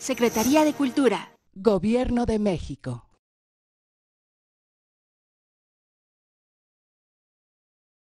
Secretaría de Cultura. Gobierno de México.